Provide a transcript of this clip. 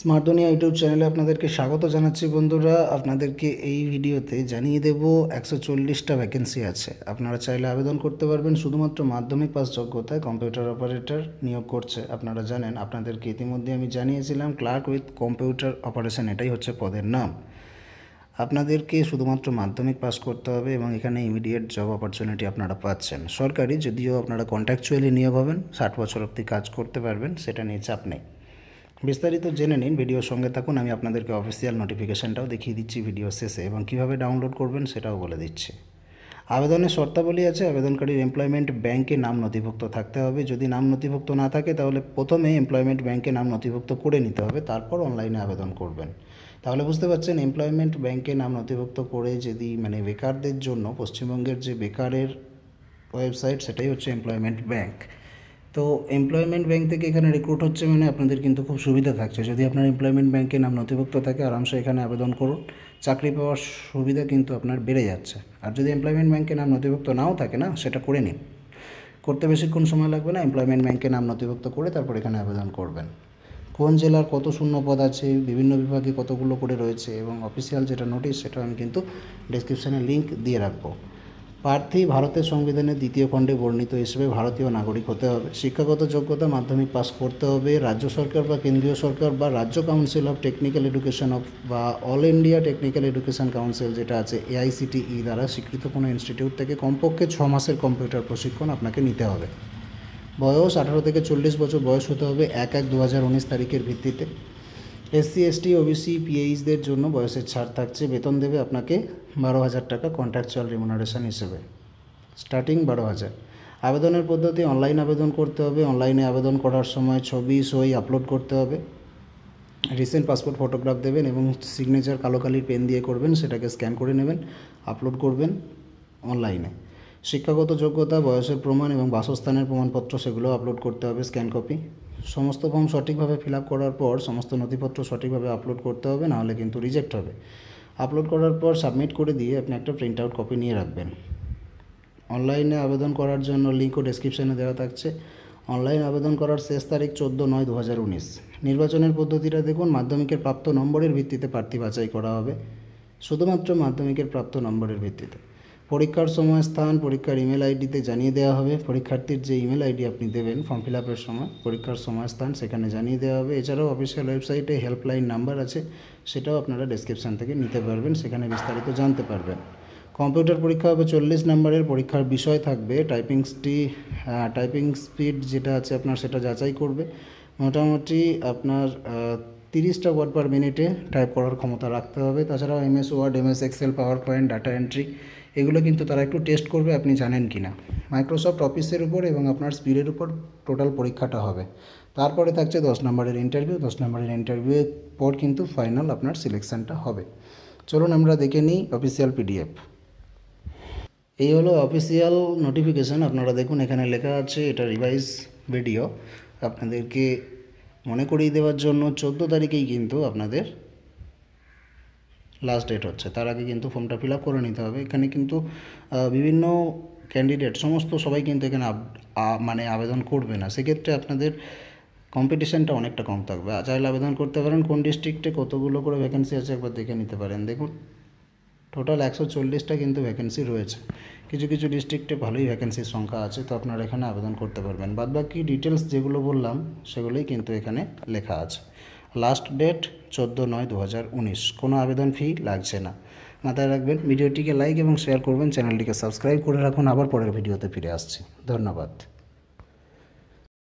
smart দুনিয়া YouTube চ্যানেলে আপনাদেরকে স্বাগত জানাচ্ছি বন্ধুরা আপনাদেরকে এই ভিডিওতে জানিয়ে দেব একশো চল্লিশটা ভ্যাকেন্সি আছে আপনারা চাইলে আবেদন করতে পারবেন শুধুমাত্র মাধ্যমিক পাস যোগ্যতায় কম্পিউটার অপারেটর নিয়োগ করছে আপনারা জানেন আপনাদেরকে ইতিমধ্যে আমি জানিয়েছিলাম ক্লার্ক উইথ কম্পিউটার অপারেশন এটাই হচ্ছে পদের নাম আপনাদেরকে শুধুমাত্র মাধ্যমিক পাস করতে হবে এবং এখানে ইমিডিয়েট জব অপরচুনিটি আপনারা পাচ্ছেন সরকারি যদিও আপনারা কন্ট্রাকচুয়ালি নিয়োগ হবেন ষাট বছর অবধি কাজ করতে পারবেন সেটা নিয়ে চাপ নেই বিস্তারিত জেনে নিন ভিডিওর সঙ্গে থাকুন আমি আপনাদেরকে অফিসিয়াল নোটিফিকেশানটাও দেখিয়ে দিচ্ছি ভিডিও শেষে এবং কীভাবে ডাউনলোড করবেন সেটাও বলে দিচ্ছি আবেদনের শর্তাবলী আছে আবেদনকারীর এমপ্লয়মেন্ট ব্যাংকে নাম নথিভুক্ত থাকতে হবে যদি নাম নথিভুক্ত না থাকে তাহলে প্রথমে এমপ্লয়মেন্ট ব্যাংকে নাম নথিভুক্ত করে নিতে হবে তারপর অনলাইনে আবেদন করবেন তাহলে বুঝতে পারছেন এমপ্লয়মেন্ট ব্যাংকে নাম নথিভুক্ত করে যদি মানে বেকারদের জন্য পশ্চিমবঙ্গের যে বেকারের ওয়েবসাইট সেটাই হচ্ছে এমপ্লয়মেন্ট ব্যাংক তো এমপ্লয়মেন্ট ব্যাংক থেকে এখানে রিক্রুট হচ্ছে মানে আপনাদের কিন্তু খুব সুবিধা থাকছে যদি আপনার এমপ্লয়মেন্ট ব্যাংকে নাম নথিভুক্ত থাকে আরামসে এখানে আবেদন করুন চাকরি পাওয়ার সুবিধা কিন্তু আপনার বেড়ে যাচ্ছে আর যদি এমপ্লয়মেন্ট ব্যাংকে নাম নথিভুক্ত নাও থাকে না সেটা করে নিন করতে বেশিক্ষণ সময় লাগবে না এমপ্লয়মেন্ট ব্যাংকে নাম নথিভুক্ত করে তারপর এখানে আবেদন করবেন কোন জেলার কত শূন্য পদ আছে বিভিন্ন বিভাগে কতগুলো করে রয়েছে এবং অফিসিয়াল যেটা নোটিশ সেটা আমি কিন্তু ডেসক্রিপশানে লিঙ্ক দিয়ে রাখবো প্রার্থী ভারতের সংবিধানের দ্বিতীয় খণ্ডে বর্ণিত হিসেবে ভারতীয় নাগরিক হতে হবে শিক্ষাগত যোগ্যতা মাধ্যমিক পাস করতে হবে রাজ্য সরকার বা কেন্দ্রীয় সরকার বা রাজ্য council of technical education of বা all India technical education council যেটা আছে এআইসিটিই দ্বারা স্বীকৃত কোনো ইনস্টিটিউট থেকে কমপক্ষে ছ মাসের কম্পিউটার প্রশিক্ষণ আপনাকে নিতে হবে বয়স আঠারো থেকে চল্লিশ বছর বয়স হতে হবে এক এক দু হাজার উনিশ তারিখের ভিত্তিতে এসসি এসটি ওবিসি পিএইচদের জন্য বয়সের ছাড় থাকছে বেতন দেবে আপনাকে বারো হাজার টাকা কন্ট্রাকচুয়াল রিমুনারেশন হিসেবে স্টার্টিং বারো হাজার আবেদনের পদ্ধতি অনলাইন আবেদন করতে হবে অনলাইনে আবেদন করার সময় ছবি সই আপলোড করতে হবে রিসেন্ট পাসপোর্ট ফটোগ্রাফ দেবেন এবং সিগনেচার কালো কালির পেন দিয়ে করবেন সেটাকে স্ক্যান করে নেবেন আপলোড করবেন অনলাইনে শিক্ষাগত যোগ্যতা বয়সের প্রমাণ এবং বাসস্থানের প্রমাণপত্র সেগুলো আপলোড করতে হবে স্ক্যান কপি সমস্ত ফর্ম সঠিকভাবে ফিল আপ করার পর সমস্ত নথিপত্র সঠিকভাবে আপলোড করতে হবে নাহলে কিন্তু রিজেক্ট হবে আপলোড করার পর সাবমিট করে দিয়ে আপনি একটা প্রিন্ট আউট কপি নিয়ে রাখবেন অনলাইনে আবেদন করার জন্য লিঙ্কও ডেসক্রিপশানে দেওয়া থাকছে অনলাইন আবেদন করার শেষ তারিখ চোদ্দ নয় দু হাজার উনিশ নির্বাচনের পদ্ধতিটা দেখুন মাধ্যমিকের প্রাপ্ত নম্বরের ভিত্তিতে প্রার্থী বাছাই করা হবে শুধুমাত্র মাধ্যমিকের প্রাপ্ত নম্বরের ভিত্তিতে পরীক্ষার সময় স্থান পরীক্ষার ইমেল আইডিতে জানিয়ে দেওয়া হবে পরীক্ষার্থীর যে ইমেল আইডি আপনি দেবেন ফর্ম ফিল আপের সময় পরীক্ষার সময় স্থান সেখানে জানিয়ে দেওয়া হবে এছাড়াও অফিসিয়াল ওয়েবসাইটে হেল্পলাইন নাম্বার আছে সেটাও আপনারা ডিসক্রিপশান থেকে নিতে পারবেন সেখানে বিস্তারিত জানতে পারবেন কম্পিউটার পরীক্ষা হবে চল্লিশ নম্বরের পরীক্ষার বিষয় থাকবে টাইপিংসটি টাইপিং স্পিড যেটা আছে আপনার সেটা যাচাই করবে মোটামুটি আপনার তিরিশটা ওয়ার্ড পার মিনিটে টাইপ করার ক্ষমতা রাখতে হবে তাছাড়াও MS Word MS Excel PowerPoint data entry এগুলো কিন্তু তারা একটু টেস্ট করবে আপনি জানেন কি না মাইক্রোসফট অফিসের উপর এবং আপনার স্পিডের উপর টোটাল পরীক্ষাটা হবে তারপরে থাকছে দশ নম্বরের ইন্টারভিউ দশ নম্বরের ইন্টারভিউয়ের পর কিন্তু ফাইনাল আপনার সিলেকশানটা হবে চলুন আমরা দেখে নিই অফিসিয়াল পিডিএফ এই হলো অফিসিয়াল নোটিফিকেশান আপনারা দেখুন এখানে লেখা আছে এটা রিভাইজ ভিডিও আপনাদেরকে মনে করিয়ে দেওয়ার জন্য চোদ্দো তারিখেই কিন্তু আপনাদের লাস্ট ডেট হচ্ছে তার আগে কিন্তু ফর্মটা ফিল আপ করে নিতে হবে এখানে কিন্তু বিভিন্ন ক্যান্ডিডেট সমস্ত সবাই কিন্তু এখানে মানে আবেদন করবে না সেক্ষেত্রে আপনাদের কম্পিটিশানটা অনেকটা কম থাকবে চাইলে আবেদন করতে পারেন কোন ডিস্ট্রিক্টে কতগুলো করে ভ্যাকেন্সি আছে একবার দেখে নিতে পারেন দেখুন টোটাল একশো চল্লিশটা কিন্তু ভ্যাকেন্সি রয়েছে কিছু কিছু ডিস্ট্রিক্টে ভালোই ভ্যাকেন্সির সংখ্যা আছে তো আপনারা এখানে আবেদন করতে পারবেন বাদ বাকি ডিটেলস যেগুলো বললাম সেগুলোই কিন্তু এখানে লেখা আছে লাস্ট ডেট চোদ্দো নয় দু হাজার উনিশ কোনো আবেদন ফি লাগছে না মাথায় রাখবেন ভিডিওটিকে লাইক এবং শেয়ার করবেন চ্যানেলটিকে সাবস্ক্রাইব করে রাখুন আবার পরের ভিডিওতে ফিরে আসছি ধন্যবাদ